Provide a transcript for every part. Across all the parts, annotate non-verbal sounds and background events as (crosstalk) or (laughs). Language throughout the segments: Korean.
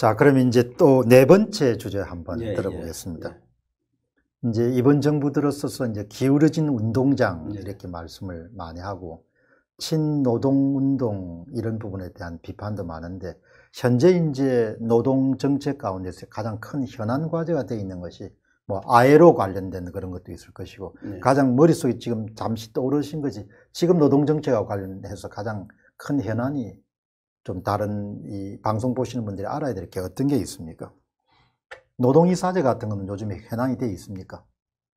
자, 그럼 이제 또 네 번째 주제 한번 예, 예. 들어보겠습니다. 예. 이제 이번 정부 들어서서 이제 기울어진 운동장 예. 이렇게 말씀을 많이 하고 친노동 운동 이런 부분에 대한 비판도 많은데 현재 이제 노동 정책 가운데서 가장 큰 현안 과제가 되어 있는 것이 뭐 아예로 관련된 그런 것도 있을 것이고 네. 가장 머릿속에 지금 잠시 떠오르신 것이 지금 노동 정책과 관련해서 가장 큰 현안이 좀 다른 이 방송 보시는 분들이 알아야 될 게 어떤 게 있습니까? 노동이사제 같은 거는 요즘에 현황이 되어 있습니까?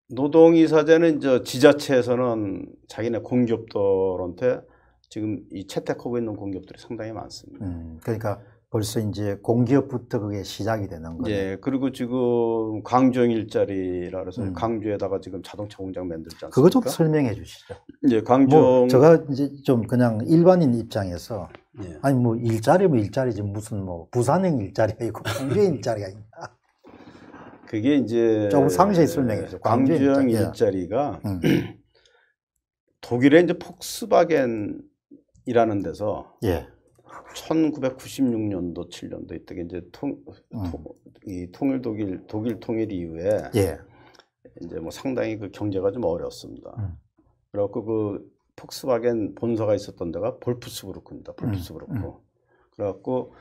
노동이사제는 저 지자체에서는 자기네 공기업들한테 지금 이 채택하고 있는 공기업들이 상당히 많습니다. 음, 그러니까 벌써 이제 공기업부터 그게 시작이 되는 거예요. 예, 그리고 지금 광주형 일자리라 그래서 음. 광주에다가 지금 자동차 공장 만들지 않습니까? 그거 좀 설명해 주시죠. 예, 광주형. 뭐 제가 이제 좀 그냥 일반인 입장에서 예. 아니 뭐 일자리면 뭐 일자리지 무슨 뭐 부산행 일자리가 있고 광주의 일자리가 있냐. 그게 이제 조금 상세히 설명해 주세 광주형 예. 일자리가 음. (clears throat) 독일의 이제 폭스바겐이라는 데서 예. 1996년도 7년도 이때 이제 통, 음. 이 통일 독일 독일 통일 이후에 예. 이제 뭐 상당히 그 경제가 좀 어려웠습니다. 음. 그래갖고 그 폭스바겐 본사가 있었던 데가 볼프스부르크입니다. 음, 볼프스부르크. 음, 음. 그래갖고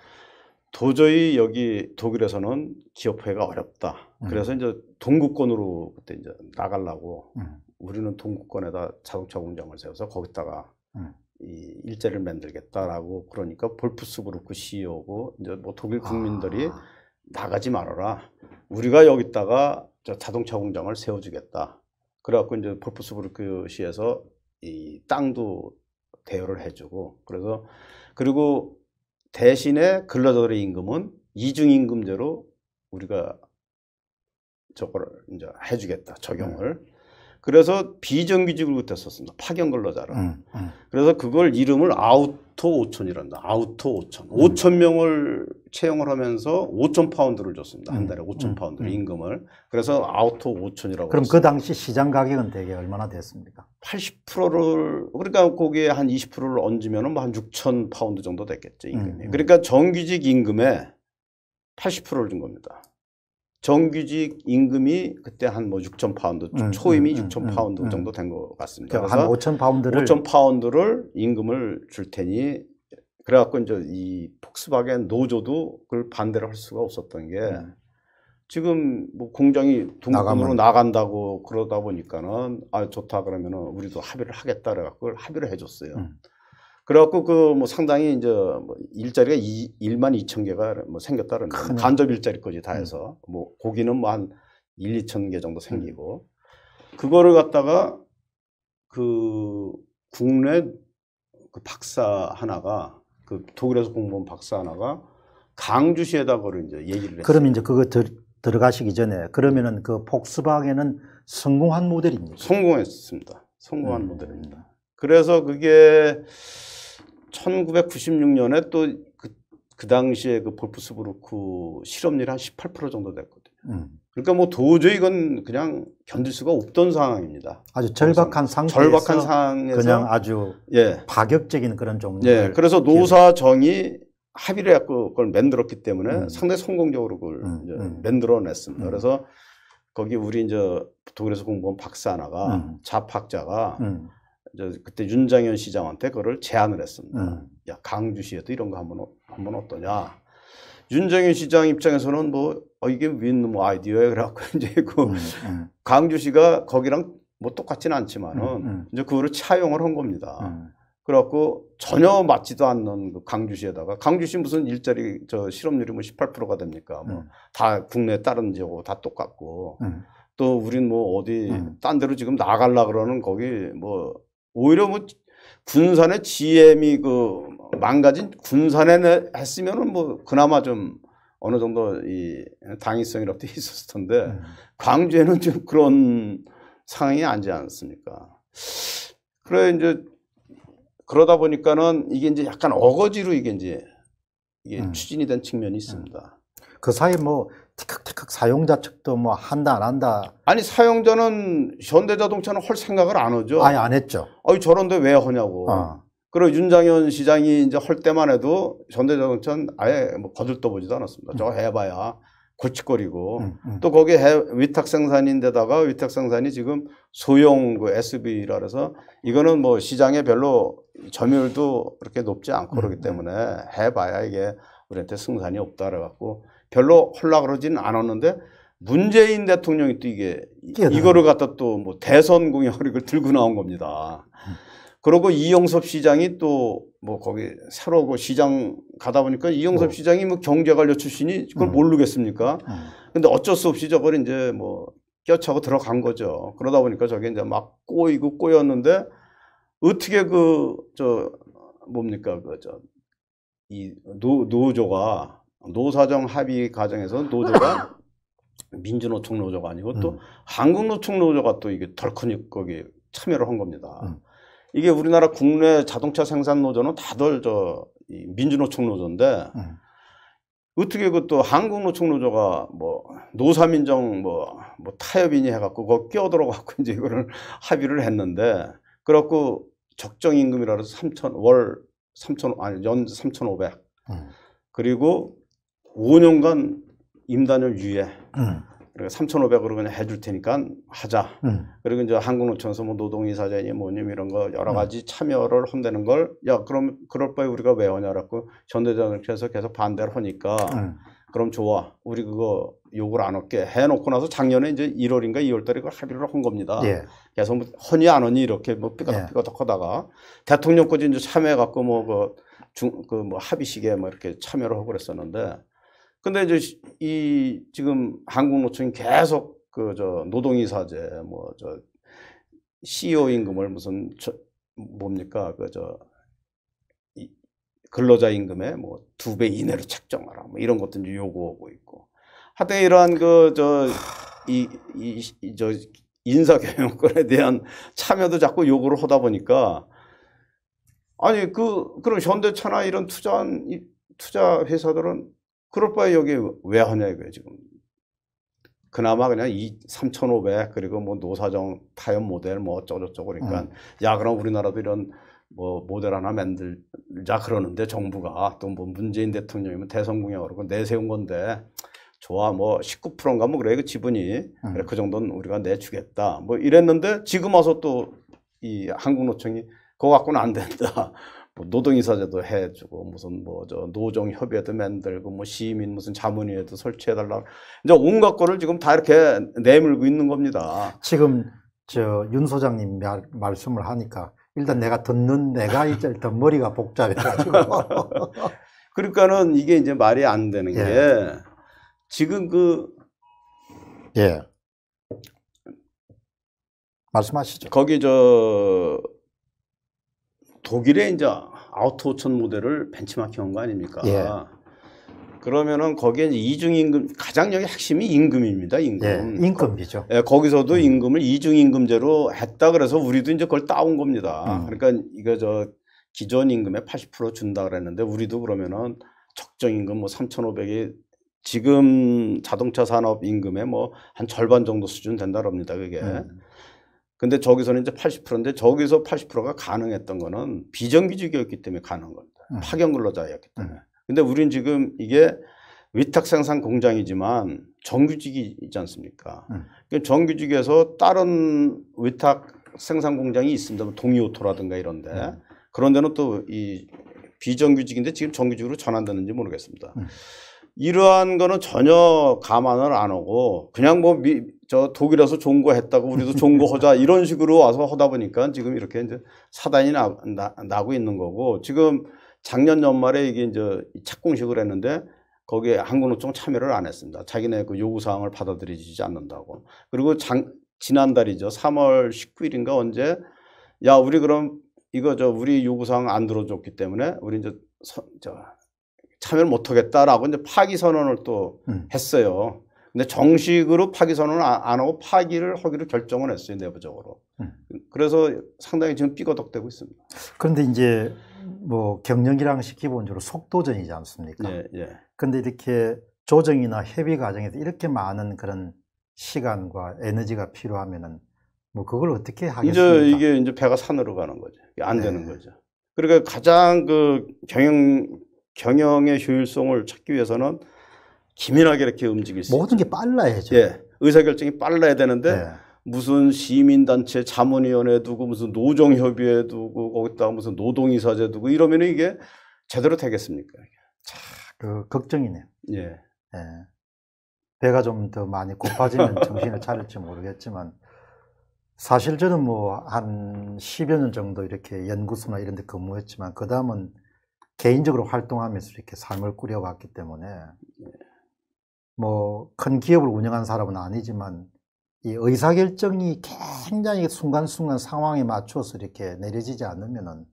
도저히 여기 독일에서는 기업회가 어렵다. 음. 그래서 이제 동구권으로 그때 이제 나가려고 음. 우리는 동구권에다 자동차 공장을 세워서 거기다가 이 일자리를 만들겠다라고 그러니까 볼프스부르크 CEO고 이제 뭐 독일 아. 국민들이 아. 나가지 말아라. 우리가 여기다가 자동차 공장을 세워주겠다. 그래갖고 이제 볼프스부르크 시에서 이 땅도 대여를 해주고 그래서 그리고 대신에 근로자들의 임금은 이중임금제로 우리가 저걸 이제 해주겠다 적용을 그래서 비정규직으로부터 썼습니다. 파견 근로자로. 음, 음. 그래서 그걸 이름을 아우토 5천이란다. 아우토 5천. 5천 명을 채용을 하면서 5천 파운드를 줬습니다. 한 달에 5천 파운드 임금을. 그래서 아우토 5천이라고. 그럼 했습니다. 그 당시 시장 가격은 대개 얼마나 됐습니까? 80%를 그러니까 거기에 한 20%를 얹으면뭐 한 6천 파운드 정도 됐겠죠 임금이. 그러니까 정규직 임금의 80%를 준 겁니다. 정규직 임금이 그때 한 뭐 6천 파운드, 음, 초임이 음, 6천 음, 파운드 음. 정도 된 것 같습니다. 그러니까 그래서 한 5천 파운드를 5천 파운드를 임금을 줄 테니 그래갖고 이제 이 폭스바겐 노조도 그걸 반대를 할 수가 없었던 게 음. 지금 뭐 공장이 동군으로 나간다고 그러다 보니까는 아 좋다 그러면은 우리도 합의를 하겠다 그래갖고 합의를 해줬어요. 음. 그래갖고 그 뭐 상당히 이제 뭐 일자리가 이 1만 2천 개가 뭐 생겼다는 뭐 간접 일자리까지 다 음. 해서 뭐 고기는 뭐한 1, 2천 개 정도 생기고 음. 그거를 갖다가 그 국내 그 박사 하나가 그 독일에서 공부한 박사 하나가 강주시에다 그걸 이제 얘기를 했어요. 그럼 이제 그거 들, 들어가시기 전에 그러면은 그 폭스바겐은 성공한 모델입니다. 성공했습니다. 성공한 음. 모델입니다. 그래서 그게 1996년에 또그 그 당시에 그 볼프스부르크 실업률이 한 18% 정도 됐거든요. 음. 그러니까 뭐 도저히 이건 그냥 견딜 수가 없던 상황입니다. 아주 절박한 상태 절박한 상황에서 그냥 아주 예. 파격적인 그런 종류. 예. 그래서 노사정이 합의를 해고 그걸 만들었기 때문에 음. 상당히 성공적으로 그걸 음. 이제 음. 만들어냈습니다. 음. 그래서 거기 우리 이제 독일에서 공부한 박사 하나가 음. 자학자가 그때 윤장현 시장한테 그거를 제안을 했습니다. 음. 야 강주시에도 이런 거 한번 한번 어떠냐. 윤정현 시장 입장에서는 뭐 어, 이게 윈뭐 아이디어야 그래갖고 (laughs) 이제 그 음, 네, 음. 네. 강주시가 거기랑 뭐 똑같진 않지만은 음, 음, 이제 그거를 차용을 한 겁니다. 그래갖고 전혀 맞지도 않는 그 강주시에다가 강주시 무슨 일자리 저 실업률이 뭐 18%가 됩니까? 뭐다 음. 국내 다른 지역하고 다 똑같고 음. 또 우린 뭐 어디 딴 데로 지금 나갈라 그러는 거기 뭐 오히려 뭐 군산의 GM이 그 망가진 군산에 했으면은 뭐 그나마 좀 어느 정도 이 당위성이라도 고 (laughs) 있었을 텐데 음. 광주에는 좀 그런 상황이 아니지 않습니까? 그래 이제 그러다 보니까는 이게 이제 약간 어거지로 이게 이제 이게 음. 추진이 된 측면이 있습니다. 음. 그 사이 뭐 티격태격 사용자 측도 뭐 한다 안 한다. 아니 사용자는 현대자동차는 헐 생각을 안 하죠. 아예 안 했죠. 아유 저런데 왜 하냐고. 어. 그리고 윤장현 시장이 이제 헐 때만 해도 현대자동차는 아예 뭐 거들떠보지도 않았습니다. 음. 저거 해봐야 고치거리고 음, 음. 또 거기 에 위탁 생산인데다가 위탁 생산이 지금 소형 그 SUV라 그래서 이거는 뭐 시장에 별로 점유율도 그렇게 높지 않고 그러기 음, 음. 때문에 해봐야 이게 우리한테 승산이 없다 그래갖고 별로 헐라 그러지는 않았는데 문재인 대통령이 또 이게 깨달아. 이거를 갖다 또 뭐 대선 공약을 (laughs) 들고 나온 겁니다. 그리고 이영섭 시장이 또 뭐 거기 새로 그 시장 가다 보니까 이영섭 뭐. 시장이 뭐 경제관료 출신이 그걸 음. 모르겠습니까? 음. 근데 어쩔 수 없이 저걸 이제 뭐 껴차고 들어간 거죠. 그러다 보니까 저게 이제 막 꼬이고 꼬였는데 어떻게 그 저 뭡니까 그 저 이 노조가 노사정 합의 과정에서 노조가 (coughs) 민주노총 노조가 아니고 또 음. 한국노총 노조가 또 이게 덜커니 거기 참여를 한 겁니다. 음. 이게 우리나라 국내 자동차 생산 노조는 다들 저 민주노총 노조인데 음. 어떻게 그또 한국노총 노조가 뭐 노사민정 뭐, 뭐 타협이니 해갖고 그거 끼어들어 갖고 (laughs) 이제 이거를 합의를 했는데 그렇고 적정 임금이라서 3천 월 3천 아니 연 3,500. 음. 그리고 5년간 임단을 유예. 음. 그래 그러니까 3,500으로 그냥 해줄 테니까 하자. 음. 그리고 이제 한국노천에서 뭐 노동이사장이 뭐님 이런 거 여러 음. 가지 음. 참여를 혼내는 걸, 야, 그럼 그럴 바에 우리가 왜 하냐라고 전대전을회에서 계속 반대를 하니까, 음. 그럼 좋아. 우리 그거 욕을 안 얻게 해놓고 나서 작년에 이제 1월인가 2월 달에 그 합의를 한 겁니다. 예. 그래서 뭐 허니 안 허니 이렇게 뭐 삐까덕삐까덕 예. 하다가 대통령까지 이제 참여해갖고 뭐 그 중, 그 뭐 합의식에 뭐 이렇게 참여를 하고 그랬었는데, 근데 이제 이 지금 한국노총이 계속 그 저 노동이사제 뭐 저 CEO 임금을 무슨 저 뭡니까 그저 근로자 임금의 뭐두 배 이내로 책정하라 뭐 이런 것들 이제 요구하고 있고 하여튼 이러한 그 저 이 이 저 인사경영권에 대한 참여도 자꾸 요구를 하다 보니까 아니 그 그럼 현대차나 이런 투자한 투자 회사들은 그럴 바에 여기 왜 하냐 이거예요 지금. 그나마 그냥 이3,500 그리고 뭐 노사정 타협 모델 뭐 어쩌고저쩌고 그러니까 음. 야 그럼 우리나라도 이런 뭐 모델 하나 만들자 그러는데 정부가 또 뭐 문재인 대통령이면 대성 공약으로 그 내세운 건데 좋아 뭐 19%인가 뭐 그래 그 지분이 음. 그래 그 정도는 우리가 내주겠다 뭐 이랬는데 지금 와서 또 이 한국노총이 그거 갖고는 안 된다 뭐 노동이사제도 해주고 무슨 뭐 저 노정협의회도 만들고 뭐 시민 무슨 자문위에도 설치해달라 이제 온갖 거를 지금 다 이렇게 내밀고 있는 겁니다. 지금 저 윤 소장님 말, 말씀을 하니까 일단 내가 듣는 내가 (laughs) 일단 머리가 복잡해가지고 (laughs) 그러니까는 이게 이제 말이 안 되는 예. 게 지금 그 예. 말씀하시죠. 거기 저 독일의 이제 아우토 5천 모델을 벤치마킹한 거 아닙니까? 예. 그러면은 거기에 이제 이중임금 가장 여기 핵심이 임금입니다. 임금. 예, 임금이죠. 예, 거기서도 음. 임금을 이중임금제로 했다 그래서 우리도 이제 그걸 따온 겁니다. 음. 그러니까 이거 저 기존 임금의 80% 준다 그랬는데 우리도 그러면은 적정 임금 뭐 3,500이 지금 자동차 산업 임금의 뭐한 절반 정도 수준 된다 그럽니다. 그게. 음. 근데 저기서는 이제 80%인데 저기서 80%가 가능했던 거는 비정규직이었기 때문에 가능한 겁니다. 음. 파견 근로자였기 때문에. 음. 근데 우리는 지금 이게 위탁 생산 공장이지만 정규직이 있지 않습니까? 음. 그러니까 정규직에서 다른 위탁 생산 공장이 있습니다. 동오토라든가 이런데 음. 그런 데는 또 이 비정규직인데 지금 정규직으로 전환되는지 모르겠습니다. 음. 이러한 거는 전혀 감안을 안 하고 그냥 뭐 미, 저 독일에서 종거했다고 우리도 종거하자 (laughs) 이런 식으로 와서 하다 보니까 지금 이렇게 이제 사단이 나, 나고 있는 거고 지금 작년 연말에 이게 이제 착공식을 했는데 거기에 한국노총 참여를 안 했습니다. 자기네 그 요구 사항을 받아들이지 않는다고. 그리고 장, 지난달이죠. 3월 19일인가 언제 야 우리 그럼 이거 저 우리 요구 사항 안 들어줬기 때문에 우리 이제 서, 저 참여를 못하겠다라고 이제 파기 선언을 또 음. 했어요. 근데 정식으로 파기 선언을 아, 안 하고 파기를 하기로 결정을 했어요 내부적으로. 음. 그래서 상당히 지금 삐거덕대고 있습니다. 그런데 이제 뭐 경영이랑식 기본적으로 속도전이지 않습니까? 예, 예. 근데 이렇게 조정이나 협의 과정에서 이렇게 많은 그런 시간과 에너지가 필요하면은 뭐 그걸 어떻게 하겠습니까? 이제 이게 이제 배가 산으로 가는 거죠. 안 네. 되는 거죠. 그러니까 가장 그 경영 경영의 효율성을 찾기 위해서는 기민하게 이렇게 움직일 수 모든 있죠. 게 빨라야죠. 예. 의사결정이 빨라야 되는데 네. 무슨 시민단체 자문위원회 두고 무슨 노정협의회 두고 거기다 무슨 노동이사제 두고 이러면 이게 제대로 되겠습니까? 자, 그 걱정이네요. 예. 예. 배가 좀 더 많이 고파지면 (laughs) 정신을 차릴지 모르겠지만 사실 저는 뭐 한 10여 년 정도 이렇게 연구소나 이런 데 근무했지만 그다음은 개인적으로 활동하면서 이렇게 삶을 꾸려왔기 때문에 뭐 큰 기업을 운영한 사람은 아니지만 이 의사결정이 굉장히 순간순간 상황에 맞춰서 이렇게 내려지지 않으면은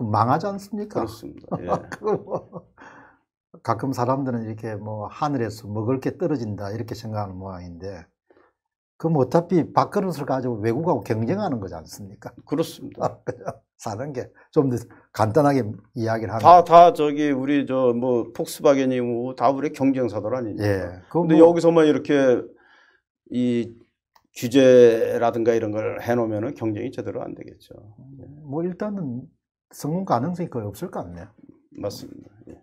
망하지 않습니까? 그렇습니다. (laughs) 예. 뭐 가끔 사람들은 이렇게 뭐 하늘에서 먹을 게 떨어진다 이렇게 생각하는 모양인데 그럼 어차피 밥그릇을 가지고 외국하고 경쟁하는 거지 않습니까? 그렇습니다. (laughs) 사는 게좀더 간단하게 이야기를 하면 다 다 저기 우리 저 뭐 폭스바겐이고 뭐 다 우리 경쟁사들 아니냐. 예. 근데 뭐... 여기서만 이렇게 이 규제라든가 이런 걸 해놓으면 경쟁이 제대로 안 되겠죠. 뭐 일단은 성공 가능성이 거의 없을 것 같네요. 맞습니다. 예.